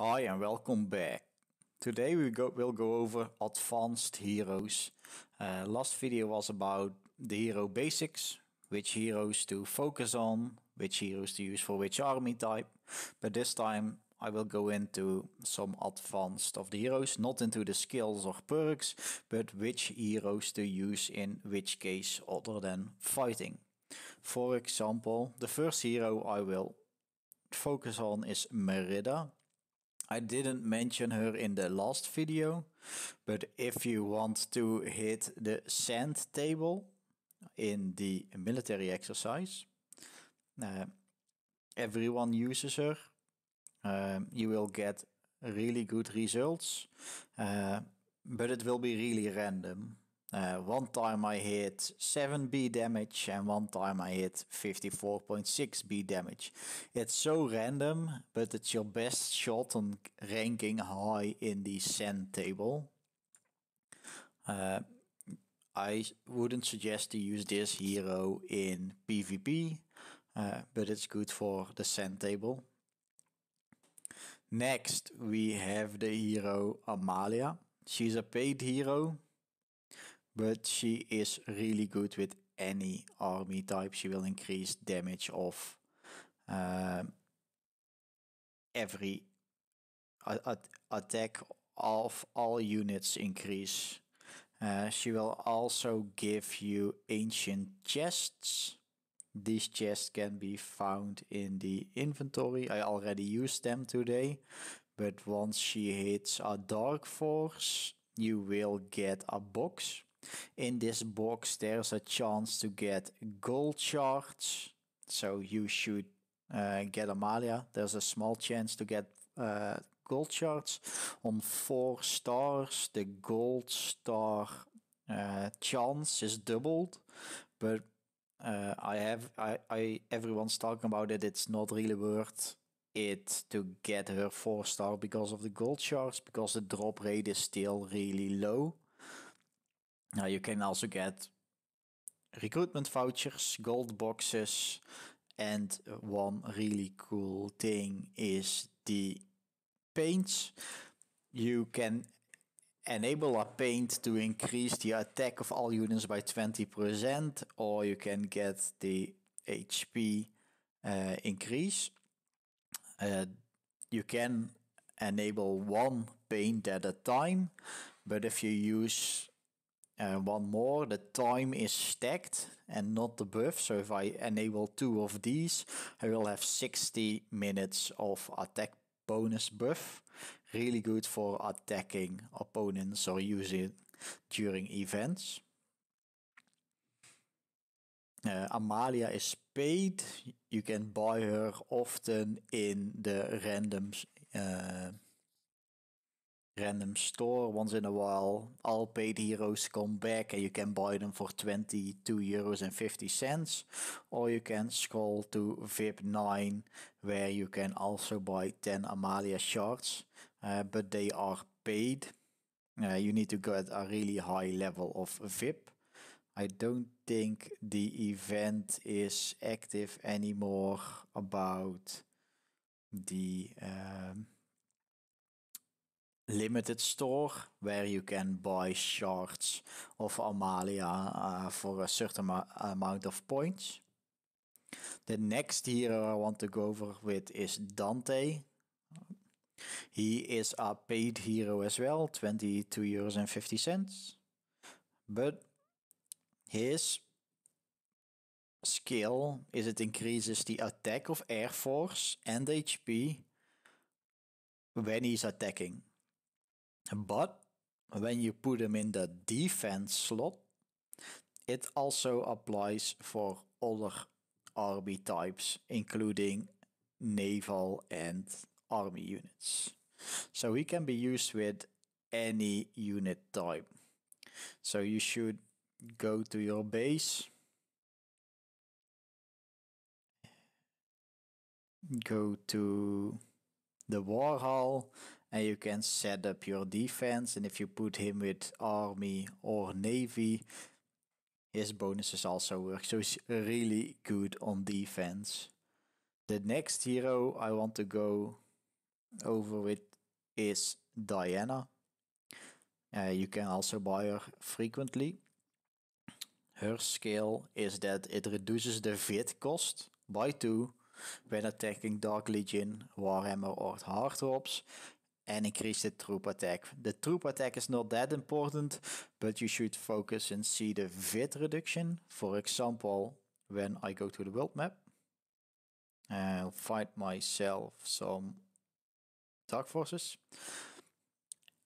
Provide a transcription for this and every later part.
Hi and welcome back. Today we go, will go over advanced heroes. Uh, last video was about the hero basics, which heroes to focus on, which heroes to use for which army type. But this time I will go into some advanced of the heroes, not into the skills or perks, but which heroes to use in which case other than fighting. For example, the first hero I will focus on is Merida, I didn't mention her in the last video, but if you want to hit the sand table in the military exercise, uh, everyone uses her. Um, you will get really good results, uh, but it will be really random. Uh, one time I hit 7b damage and one time I hit 54.6b damage. It's so random, but it's your best shot on ranking high in the send table. Uh, I wouldn't suggest to use this hero in PvP, uh, but it's good for the send table. Next, we have the hero Amalia. She's a paid hero but she is really good with any army type. She will increase damage of um, every attack of all units increase. Uh, she will also give you ancient chests. These chests can be found in the inventory. I already used them today, but once she hits a dark force, you will get a box in this box, there's a chance to get gold shards. So you should uh, get Amalia. There's a small chance to get uh, gold shards. On four stars, the gold star uh, chance is doubled. But uh, I have, I, I, everyone's talking about it. It's not really worth it to get her four star because of the gold shards, because the drop rate is still really low. Now you can also get recruitment vouchers, gold boxes, and one really cool thing is the paints. You can enable a paint to increase the attack of all units by 20%, or you can get the HP uh, increase. Uh, you can enable one paint at a time, but if you use uh, one more, the time is stacked and not the buff. So if I enable two of these, I will have 60 minutes of attack bonus buff. Really good for attacking opponents or using during events. Uh, Amalia is paid. You can buy her often in the randoms. Uh, random store once in a while. All paid heroes come back and you can buy them for 22 euros and 50 cents. Or you can scroll to VIP 9 where you can also buy 10 Amalia shards, uh, but they are paid. Uh, you need to get a really high level of VIP. I don't think the event is active anymore about the um, limited store where you can buy shards of Amalia uh, for a certain amount of points. The next hero I want to go over with is Dante. He is a paid hero as well, 22 euros and 50 cents. But his skill is it increases the attack of Air Force and HP when he's attacking. But when you put them in the defense slot, it also applies for other army types, including naval and army units. So he can be used with any unit type. So you should go to your base, go to the war hall and you can set up your defense and if you put him with army or navy his bonuses also work so he's really good on defense the next hero i want to go over with is diana uh, you can also buy her frequently her skill is that it reduces the vid cost by 2 when attacking Dark Legion, Warhammer or Hardrops, and increase the troop attack. The troop attack is not that important, but you should focus and see the VIT reduction. For example, when I go to the world map, and find myself some Dark Forces.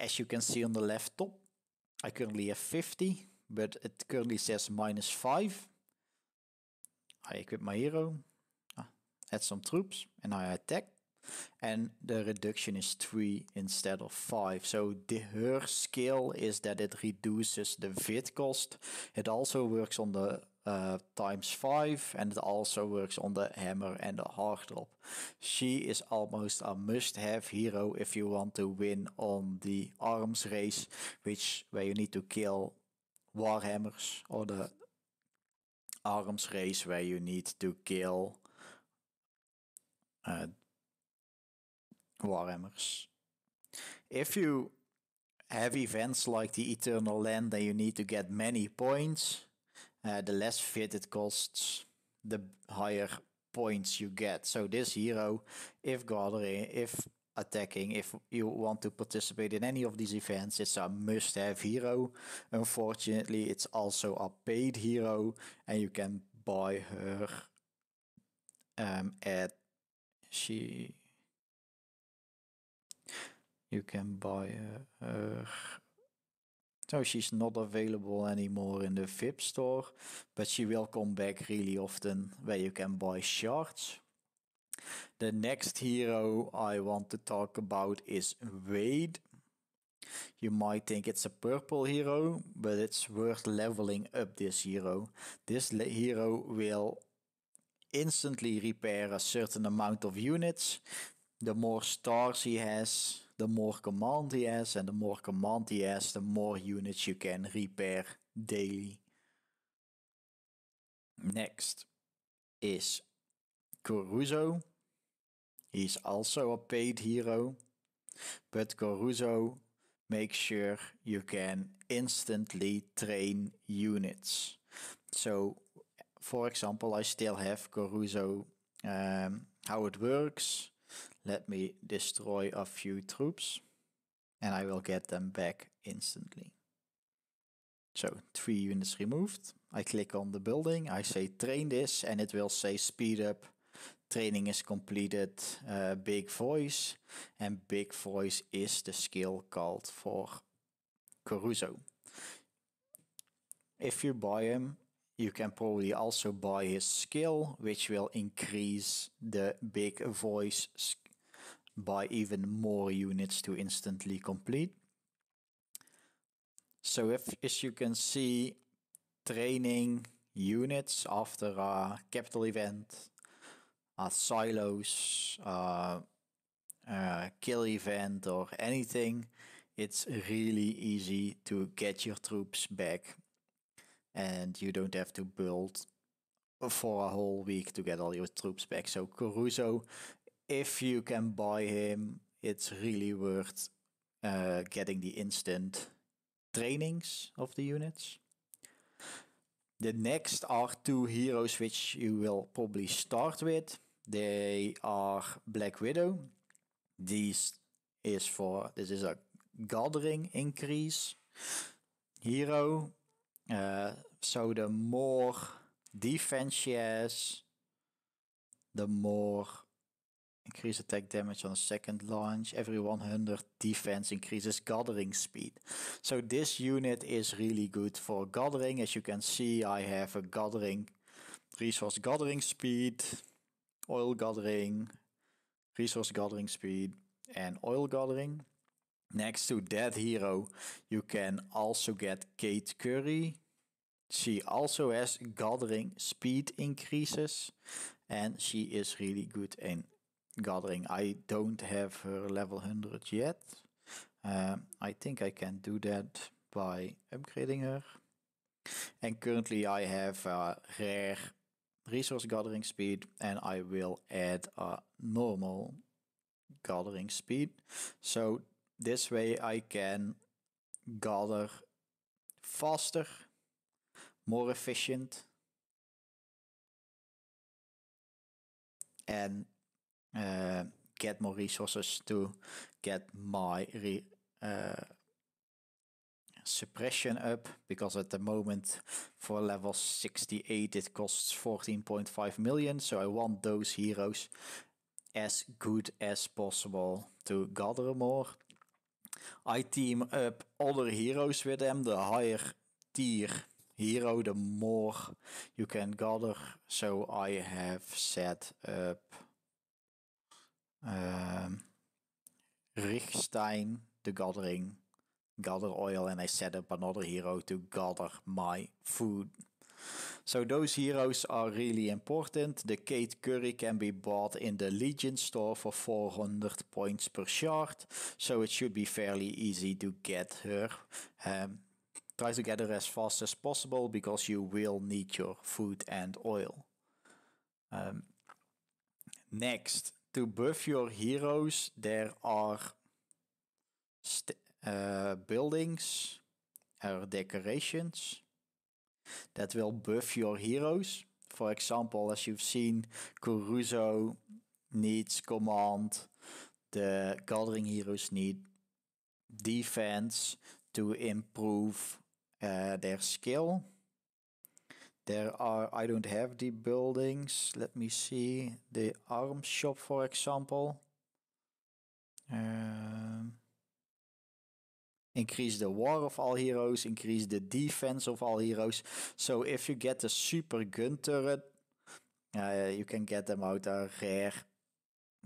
As you can see on the left top, I currently have 50, but it currently says minus 5. I equip my hero, ah, add some troops, and I attack and the reduction is 3 instead of 5. So the, her skill is that it reduces the vid cost. It also works on the uh, times 5 and it also works on the hammer and the hard drop. She is almost a must-have hero if you want to win on the arms race, which where you need to kill warhammers or the arms race where you need to kill uh, Warhammers. If you have events like the Eternal Land, then you need to get many points. Uh, the less fit it costs, the higher points you get. So this hero, if gathering, if attacking, if you want to participate in any of these events, it's a must-have hero. Unfortunately, it's also a paid hero, and you can buy her um, at she you can buy her. So she's not available anymore in the VIP store, but she will come back really often where you can buy shards. The next hero I want to talk about is Wade. You might think it's a purple hero, but it's worth leveling up this hero. This hero will instantly repair a certain amount of units. The more stars he has, the more command he has, and the more command he has, the more units you can repair daily. Next is Coruso. He's also a paid hero, but Coruso makes sure you can instantly train units. So, for example, I still have Coruso. Um, how it works, let me destroy a few troops and I will get them back instantly. So three units removed. I click on the building. I say train this and it will say speed up. Training is completed. Uh, big voice. And big voice is the skill called for Caruso. If you buy him, you can probably also buy his skill, which will increase the big voice buy even more units to instantly complete. So if, as you can see, training units after a capital event, a silos, a kill event or anything, it's really easy to get your troops back and you don't have to build for a whole week to get all your troops back. So Caruso if you can buy him, it's really worth uh, getting the instant trainings of the units. The next are two heroes which you will probably start with. They are Black Widow. This is for this is a gathering increase hero. Uh, so the more defense she has, the more Increase attack damage on a second launch. Every 100 defense increases gathering speed. So this unit is really good for gathering. As you can see, I have a gathering, resource gathering speed, oil gathering, resource gathering speed, and oil gathering. Next to that hero, you can also get Kate Curry. She also has gathering speed increases and she is really good in gathering. I don't have her level 100 yet. Um, I think I can do that by upgrading her. And currently I have a rare resource gathering speed and I will add a normal gathering speed. So this way I can gather faster, more efficient, and uh, get more resources to get my re, uh, suppression up because at the moment for level 68 it costs 14.5 million so I want those heroes as good as possible to gather more. I team up other heroes with them the higher tier hero the more you can gather so I have set up uh, ehm, Richstein, The Gathering, gather oil, and I set up another hero to gather my food. So those heroes are really important. The Kate Curry can be bought in the Legion store for 400 points per shard, so it should be fairly easy to get her. Um, try to get her as fast as possible because you will need your food and oil. Um, next, to buff your heroes, there are uh, buildings or er, decorations that will buff your heroes. For example, as you've seen, Coruso needs command, the Gathering heroes need defense to improve uh, their skill. There are, I don't have the buildings. Let me see. The arm shop, for example. Um, increase the war of all heroes, increase the defense of all heroes. So if you get a super gun turret, uh, you can get them out a rare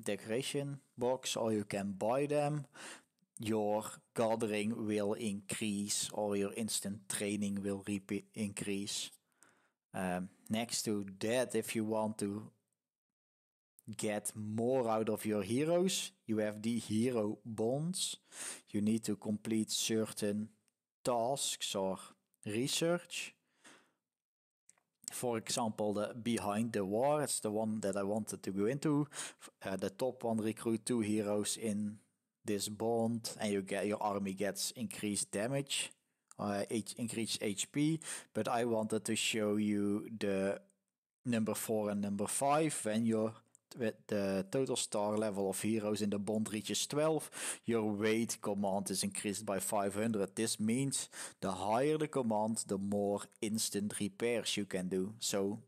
decoration box or you can buy them. Your gathering will increase or your instant training will increase. Um, next to that, if you want to get more out of your heroes, you have the hero bonds. You need to complete certain tasks or research. For example, the Behind the War, it's the one that I wanted to go into. Uh, the top one recruit two heroes in this bond, and you get your army gets increased damage uh, H HP, but I wanted to show you the number four and number five when you're with the total star level of heroes in the bond reaches 12, your weight command is increased by 500. This means the higher the command, the more instant repairs you can do. So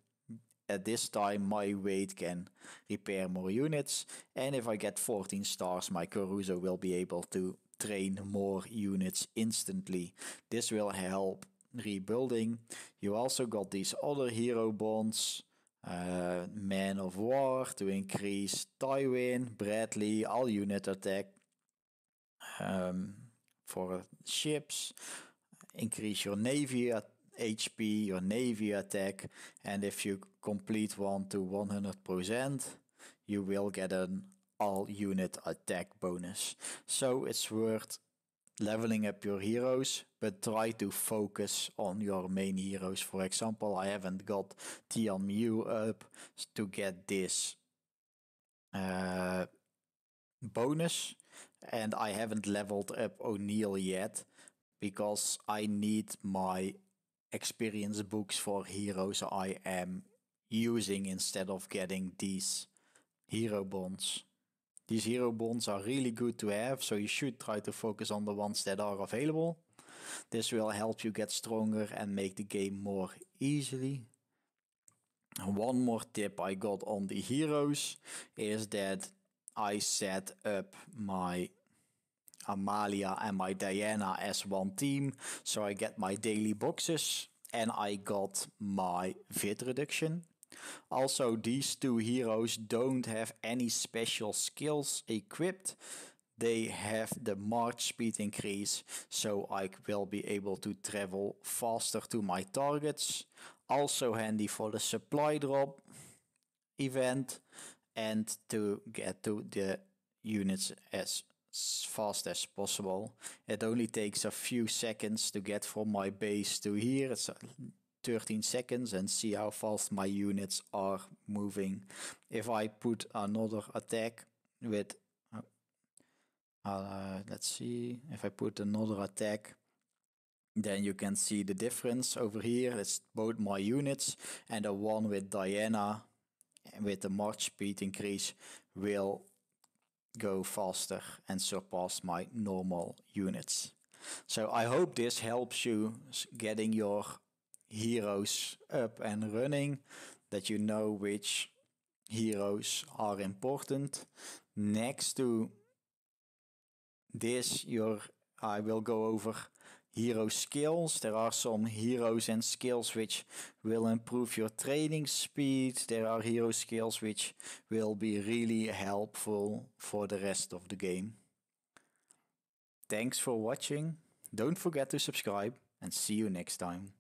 at this time, my weight can repair more units. And if I get 14 stars, my Caruso will be able to train more units instantly. This will help rebuilding. You also got these other hero bonds. Uh, Man of War to increase Tywin, Bradley, all unit attack. Um, for ships, increase your navy HP, your navy attack, and if you complete one to 100%, you will get an all unit attack bonus. So it's worth leveling up your heroes, but try to focus on your main heroes. For example, I haven't got Tian Mew up to get this uh, bonus, and I haven't leveled up O'Neill yet because I need my experience books for heroes I am using instead of getting these hero bonds. These hero bonds are really good to have, so you should try to focus on the ones that are available. This will help you get stronger and make the game more easily. One more tip I got on the heroes is that I set up my Amalia and my Diana as one team. So I get my daily boxes and I got my vid reduction. Also, these two heroes don't have any special skills equipped. They have the march speed increase, so I will be able to travel faster to my targets. Also handy for the supply drop event and to get to the units as fast as possible. It only takes a few seconds to get from my base to here. It's 13 seconds and see how fast my units are moving. If I put another attack with, uh, uh, let's see, if I put another attack, then you can see the difference over here. It's both my units and the one with Diana with the march speed increase will go faster and surpass my normal units. So I hope this helps you getting your heroes up and running, that you know which heroes are important. Next to this, your I will go over hero skills. There are some heroes and skills which will improve your trading speed. There are hero skills which will be really helpful for the rest of the game. Thanks for watching. Don't forget to subscribe and see you next time.